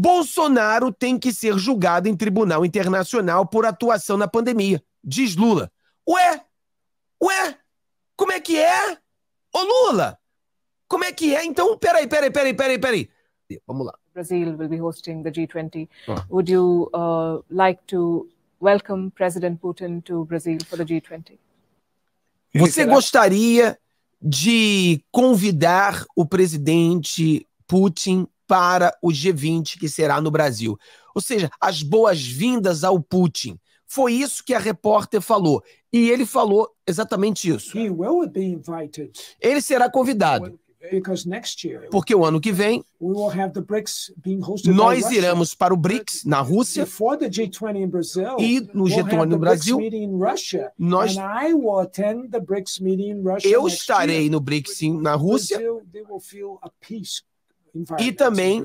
Bolsonaro tem que ser julgado em tribunal internacional por atuação na pandemia, diz Lula. Ué? Ué? Como é que é? Ô Lula! Como é que é? Então, peraí, peraí, peraí, peraí, peraí. Vamos lá. Brazil will be hosting the G20. Ah. Would you uh, like to welcome President Putin to Brazil for the G20? Você gostaria de convidar o presidente Putin para o G20 que será no Brasil. Ou seja, as boas-vindas ao Putin. Foi isso que a repórter falou. E ele falou exatamente isso. Ele será convidado. Porque o ano que vem, nós iremos para o BRICS na Rússia e no G20 no Brasil. Nós, eu estarei no BRICS na Rússia e também.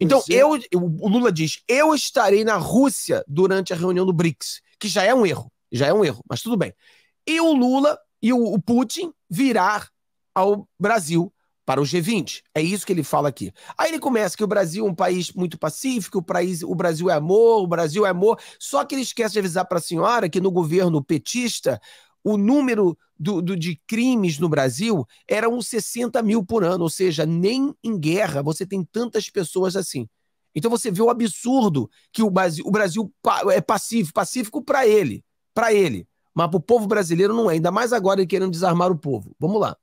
então, eu, o Lula diz: eu estarei na Rússia durante a reunião do BRICS, que já é um erro, já é um erro, mas tudo bem. E o Lula e o, o Putin virar ao Brasil para o G20. É isso que ele fala aqui. Aí ele começa que o Brasil é um país muito pacífico, o, país, o Brasil é amor, o Brasil é amor. Só que ele esquece de avisar para a senhora que no governo petista o número do, do, de crimes no Brasil eram 60 mil por ano, ou seja, nem em guerra você tem tantas pessoas assim. Então você vê o absurdo que o Brasil, o Brasil é pacífico, pacífico para ele, para ele, mas para o povo brasileiro não é, ainda mais agora ele querendo desarmar o povo. Vamos lá,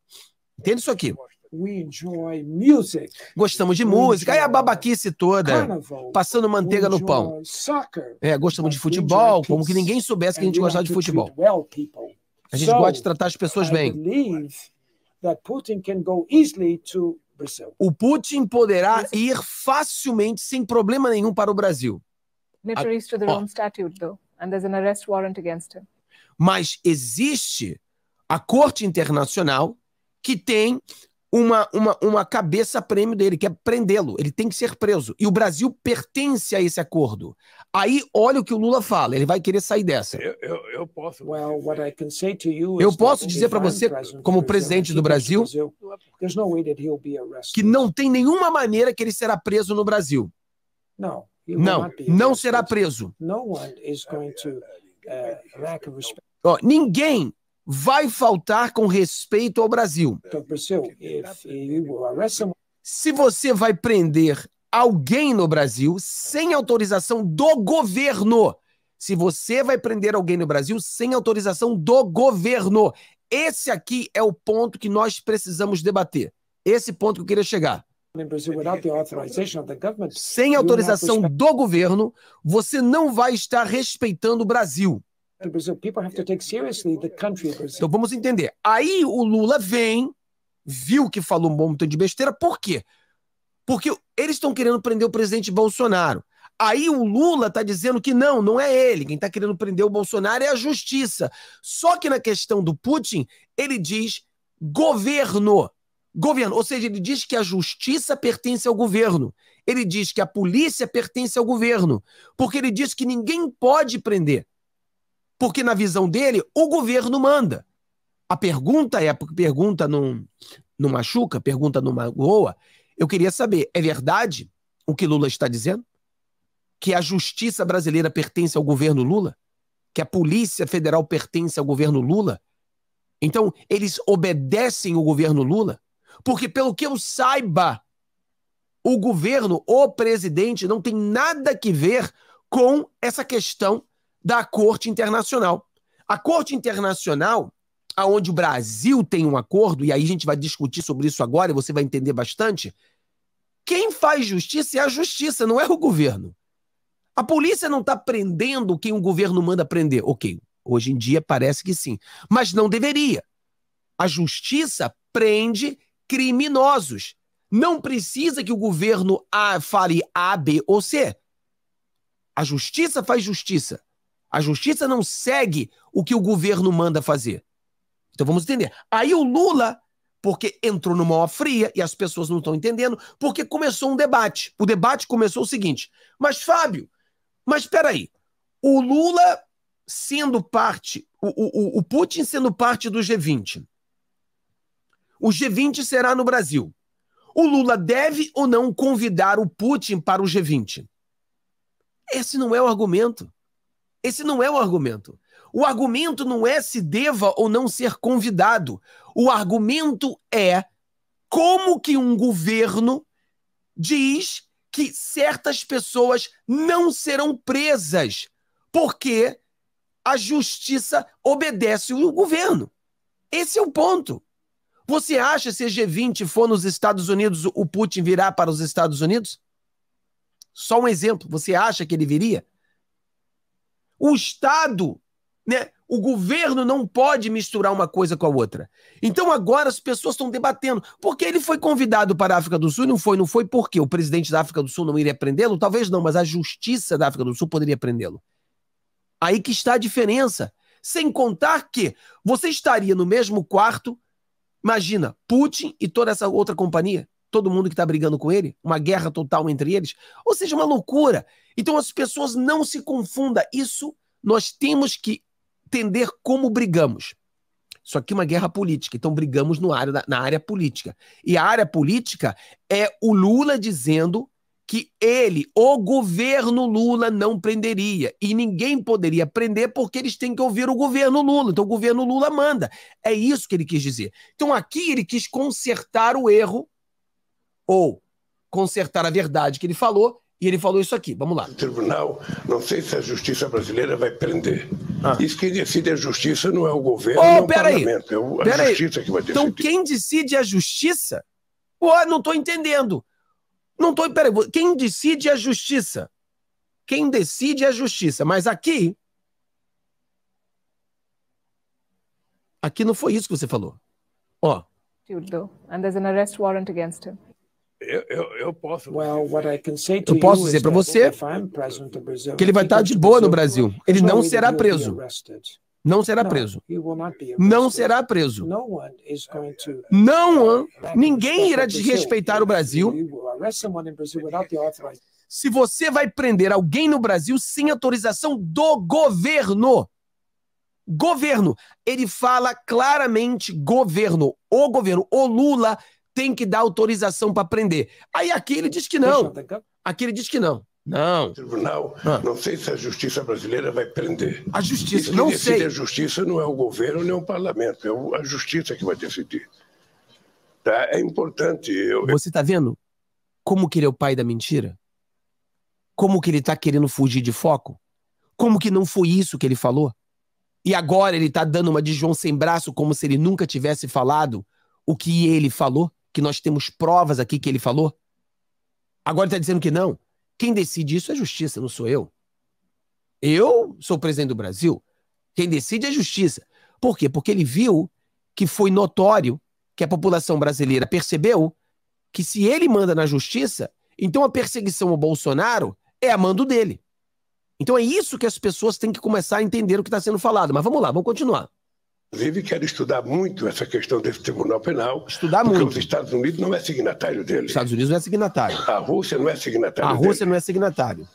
entende isso aqui? We enjoy music. Gostamos de We música. Aí a babaquice toda. Carnaval. Passando manteiga no pão. Soccer. É, gostamos de futebol, como que ninguém soubesse que a gente gostava de futebol. Well, a gente so, gosta de tratar as pessoas I bem. O Putin poderá ir facilmente, sem problema nenhum, para o Brasil. Mas existe a Corte Internacional que tem uma, uma, uma cabeça prêmio dele, que é prendê-lo. Ele tem que ser preso. E o Brasil pertence a esse acordo. Aí, olha o que o Lula fala. Ele vai querer sair dessa. Eu, eu, eu posso, well, eu posso dizer para você, como presidente do Brasil, que não tem nenhuma maneira que ele será preso no Brasil. Não, não, não será preso. Uh, ninguém vai faltar com respeito ao Brasil. Então, se você vai prender alguém no Brasil sem autorização do governo, se você vai prender alguém no Brasil sem autorização do governo, esse aqui é o ponto que nós precisamos debater. Esse ponto que eu queria chegar. Sem autorização do governo, você não vai estar respeitando o Brasil. Então vamos entender. Aí o Lula vem, viu que falou um montão de besteira, por quê? Porque eles estão querendo prender o presidente Bolsonaro. Aí o Lula está dizendo que não, não é ele. Quem está querendo prender o Bolsonaro é a justiça. Só que na questão do Putin, ele diz governo. Governo, ou seja, ele diz que a justiça pertence ao governo. Ele diz que a polícia pertence ao governo. Porque ele diz que ninguém pode prender porque na visão dele, o governo manda. A pergunta é, pergunta não, não machuca, pergunta não magoa. Eu queria saber, é verdade o que Lula está dizendo? Que a justiça brasileira pertence ao governo Lula? Que a polícia federal pertence ao governo Lula? Então, eles obedecem o governo Lula? Porque, pelo que eu saiba, o governo, o presidente, não tem nada que ver com essa questão da Corte Internacional. A Corte Internacional, aonde o Brasil tem um acordo, e aí a gente vai discutir sobre isso agora e você vai entender bastante, quem faz justiça é a justiça, não é o governo. A polícia não está prendendo quem o governo manda prender. Ok, hoje em dia parece que sim, mas não deveria. A justiça prende criminosos. Não precisa que o governo a, ah, fale A, B ou C. A justiça faz justiça. A justiça não segue o que o governo manda fazer. Então vamos entender. Aí o Lula, porque entrou numa hora fria e as pessoas não estão entendendo, porque começou um debate. O debate começou o seguinte: mas Fábio, mas peraí, o Lula sendo parte, o, o, o Putin sendo parte do G20, o G20 será no Brasil. O Lula deve ou não convidar o Putin para o G20? Esse não é o argumento. Esse não é o argumento. O argumento não é se deva ou não ser convidado. O argumento é como que um governo diz que certas pessoas não serão presas porque a justiça obedece o governo. Esse é o ponto. Você acha se a G20 for nos Estados Unidos, o Putin virá para os Estados Unidos? Só um exemplo. Você acha que ele viria? O Estado, né, o governo não pode misturar uma coisa com a outra. Então agora as pessoas estão debatendo. Porque ele foi convidado para a África do Sul? Não foi, não foi porque o presidente da África do Sul não iria prendê-lo? Talvez não, mas a justiça da África do Sul poderia prendê-lo. Aí que está a diferença. Sem contar que você estaria no mesmo quarto, imagina, Putin e toda essa outra companhia, todo mundo que está brigando com ele, uma guerra total entre eles. Ou seja, uma loucura. Então as pessoas não se confundam. Isso nós temos que entender como brigamos. Só que é uma guerra política. Então brigamos no área, na área política. E a área política é o Lula dizendo que ele, o governo Lula, não prenderia. E ninguém poderia prender porque eles têm que ouvir o governo Lula. Então o governo Lula manda. É isso que ele quis dizer. Então aqui ele quis consertar o erro ou consertar a verdade que ele falou e ele falou isso aqui, vamos lá. O tribunal, não sei se a justiça brasileira vai prender. Ah. Isso quem decide a justiça não é o governo, oh, não é o parlamento, aí. é o, a pera justiça aí. que vai então, decidir. Então quem decide é a justiça? Pô, não estou entendendo. Não tô, peraí, quem decide é a justiça? Quem decide é a justiça, mas aqui Aqui não foi isso que você falou. Ó. Oh. Andas an arrest warrant against him. Eu, eu, eu, posso. Eu posso dizer para você que ele vai estar tá de boa no Brasil. Ele não será preso. Não será preso. Não será preso. Não, ninguém irá desrespeitar o Brasil. Se você vai prender alguém no Brasil sem autorização do governo. Governo. Ele fala claramente governo. O governo. O Lula tem que dar autorização para prender. Aí aqui ele diz que não. Tá aqui ele diz que não. Não. Tribunal, ah. não sei se a justiça brasileira vai prender. A justiça, não decide sei. A justiça não é o governo nem o parlamento, é a justiça que vai decidir. Tá? É importante. Eu... Você está vendo como que ele é o pai da mentira? Como que ele está querendo fugir de foco? Como que não foi isso que ele falou? E agora ele está dando uma de João sem braço, como se ele nunca tivesse falado o que ele falou? que nós temos provas aqui que ele falou? Agora está dizendo que não. Quem decide isso é a justiça, não sou eu. Eu sou o presidente do Brasil. Quem decide é a justiça. Por quê? Porque ele viu que foi notório que a população brasileira percebeu que se ele manda na justiça, então a perseguição ao Bolsonaro é a mando dele. Então é isso que as pessoas têm que começar a entender o que está sendo falado. Mas vamos lá, vamos continuar. Inclusive, quero estudar muito essa questão desse Tribunal Penal. Estudar porque muito. Porque os Estados Unidos não é signatário dele. Os Estados Unidos não é signatário. A Rússia não é signatário. A Rússia dele. não é signatário.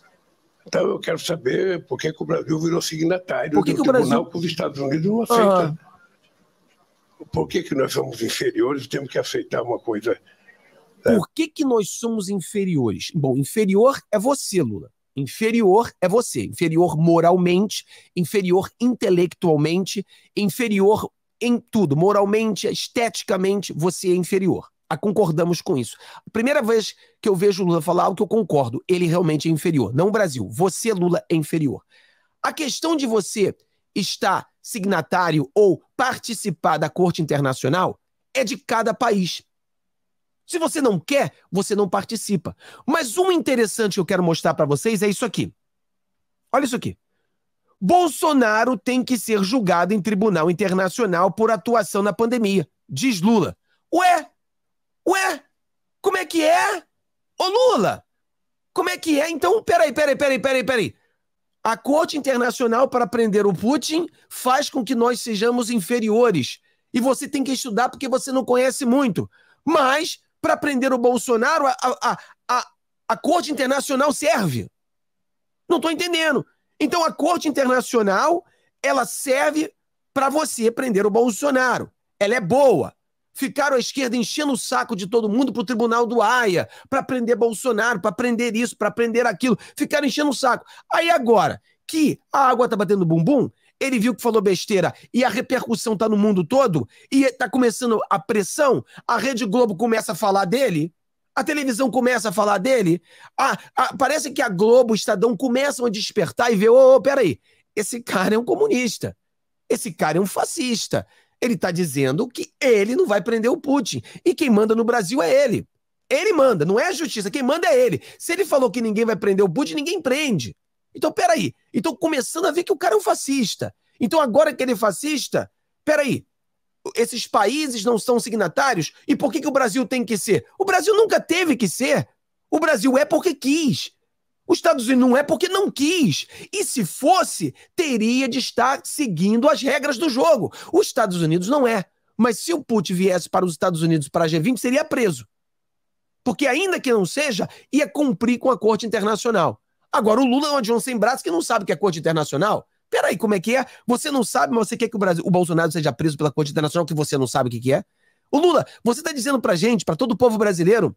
Então, eu quero saber por que, que o Brasil virou signatário por que do Tribunal Brasil... que os Estados Unidos não aceitam. Ah. Por que, que nós somos inferiores e temos que aceitar uma coisa. Né? Por que, que nós somos inferiores? Bom, inferior é você, Lula. Inferior é você, inferior moralmente, inferior intelectualmente, inferior em tudo, moralmente, esteticamente, você é inferior. A ah, concordamos com isso. A primeira vez que eu vejo Lula falar algo que eu concordo, ele realmente é inferior. Não o Brasil. Você, Lula, é inferior. A questão de você estar signatário ou participar da Corte Internacional é de cada país. Se você não quer, você não participa. Mas um interessante que eu quero mostrar para vocês é isso aqui. Olha isso aqui. Bolsonaro tem que ser julgado em tribunal internacional por atuação na pandemia, diz Lula. Ué? Ué? Como é que é? Ô Lula! Como é que é? Então, peraí, peraí, peraí, peraí, peraí. A Corte Internacional para prender o Putin faz com que nós sejamos inferiores. E você tem que estudar porque você não conhece muito. Mas para prender o Bolsonaro, a, a, a, a Corte Internacional serve. Não estou entendendo. Então a Corte Internacional ela serve para você prender o Bolsonaro. Ela é boa. Ficaram à esquerda enchendo o saco de todo mundo para o tribunal do Aia, para prender Bolsonaro, para prender isso, para prender aquilo. Ficaram enchendo o saco. Aí agora que a água está batendo bumbum, ele viu que falou besteira e a repercussão está no mundo todo e está começando a pressão, a Rede Globo começa a falar dele, a televisão começa a falar dele, a, a, parece que a Globo, o Estadão começam a despertar e ver, ô, oh, oh, peraí, esse cara é um comunista, esse cara é um fascista, ele está dizendo que ele não vai prender o Putin e quem manda no Brasil é ele. Ele manda, não é a justiça, quem manda é ele. Se ele falou que ninguém vai prender o Putin, ninguém prende. Então, peraí. Então, começando a ver que o cara é um fascista. Então, agora que ele é fascista, peraí. Esses países não são signatários? E por que, que o Brasil tem que ser? O Brasil nunca teve que ser. O Brasil é porque quis. Os Estados Unidos não é porque não quis. E se fosse, teria de estar seguindo as regras do jogo. Os Estados Unidos não é. Mas se o Putin viesse para os Estados Unidos para a G20, seria preso. Porque, ainda que não seja, ia cumprir com a Corte Internacional. Agora, o Lula é um adião sem braço que não sabe o que é corte internacional. Peraí, como é que é? Você não sabe, mas você quer que o, Brasil, o Bolsonaro seja preso pela corte internacional que você não sabe o que, é? O Lula, você está dizendo pra gente, para todo o povo brasileiro,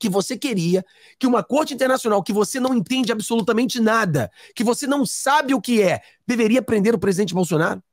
que você queria que uma corte internacional que você não entende absolutamente nada, que você não sabe o que é, deveria prender o presidente Bolsonaro?